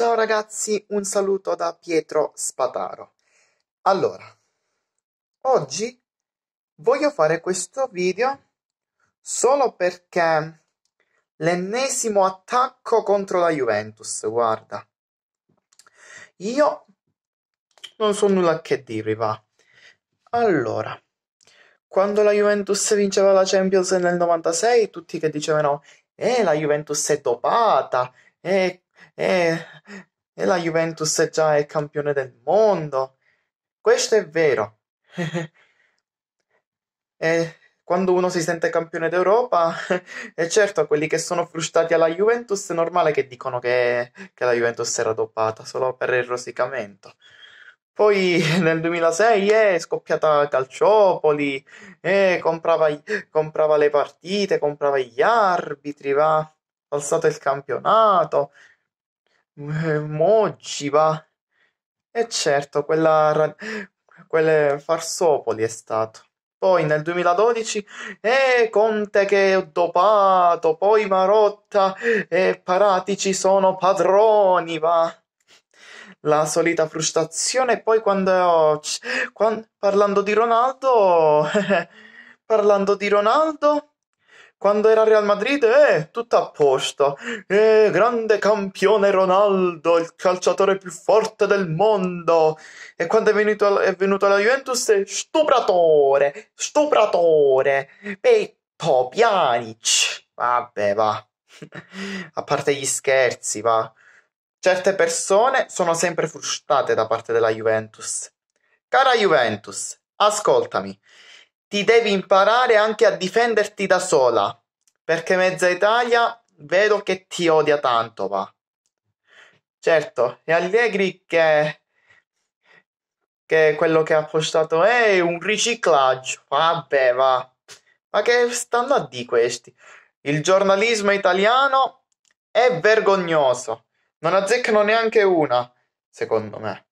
Ciao ragazzi, un saluto da Pietro Spataro. Allora, oggi voglio fare questo video solo perché l'ennesimo attacco contro la Juventus, guarda. Io non so nulla che dirvi, va. Allora, quando la Juventus vinceva la Champions nel 96, tutti che dicevano "Eh, la Juventus è dopata, E eh, e e la Juventus è già è campione del mondo. Questo è vero. e quando uno si sente campione d'Europa, e certo, quelli che sono frustrati alla Juventus è normale che dicono che, che la Juventus era dopata solo per il rosicamento. Poi nel 2006 è eh, scoppiata Calciopoli, eh, comprava, comprava le partite, comprava gli arbitri, va, alzato il campionato, eh, va. E certo, quella ra- quelle Farsopoli è stato. Poi nel 2012, eh, Conte che ho dopato, poi Marotta e eh, Paratici sono padroni, va. La solita frustrazione, poi quando, quando parlando di Ronaldo, parlando di Ronaldo, quando era Real Madrid, eh, tutto a posto. Eh, grande campione Ronaldo, il calciatore più forte del mondo. E quando è venuto, è venuto alla Juventus, stupratore, stupratore, petto, pianic. Vabbè, va. a parte gli scherzi, va. Certe persone sono sempre frustrate da parte della Juventus. Cara Juventus, ascoltami ti devi imparare anche a difenderti da sola, perché mezza Italia vedo che ti odia tanto, va. Certo, e Allegri che, che quello che ha postato è un riciclaggio, vabbè va. Ma che stanno a di questi? Il giornalismo italiano è vergognoso, non azzeccano neanche una, secondo me.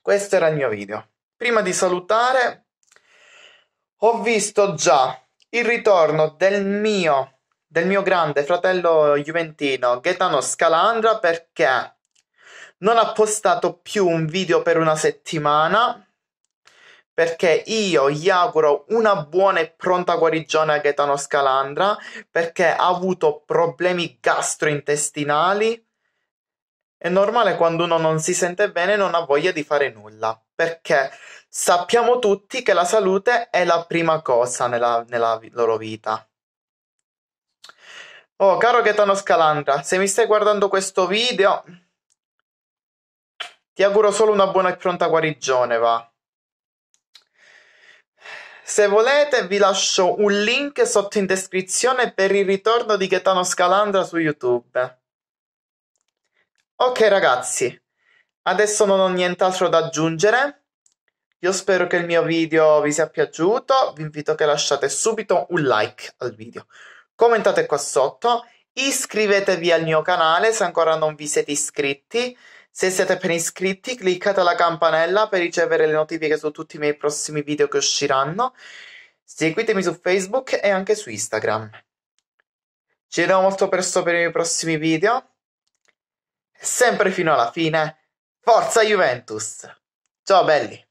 Questo era il mio video. Prima di salutare ho visto già il ritorno del mio, del mio grande fratello juventino Gaetano Scalandra perché non ha postato più un video per una settimana perché io gli auguro una buona e pronta guarigione a Gaetano Scalandra perché ha avuto problemi gastrointestinali. È normale quando uno non si sente bene e non ha voglia di fare nulla perché Sappiamo tutti che la salute è la prima cosa nella, nella loro vita. Oh, caro Gaetano Scalandra, se mi stai guardando questo video, ti auguro solo una buona e pronta guarigione, va. Se volete vi lascio un link sotto in descrizione per il ritorno di Gaetano Scalandra su YouTube. Ok ragazzi, adesso non ho nient'altro da aggiungere. Io spero che il mio video vi sia piaciuto, vi invito che lasciate subito un like al video, commentate qua sotto, iscrivetevi al mio canale se ancora non vi siete iscritti, se siete appena iscritti cliccate la campanella per ricevere le notifiche su tutti i miei prossimi video che usciranno, seguitemi su Facebook e anche su Instagram. Ci vediamo molto presto per i miei prossimi video sempre fino alla fine. Forza Juventus! Ciao belli!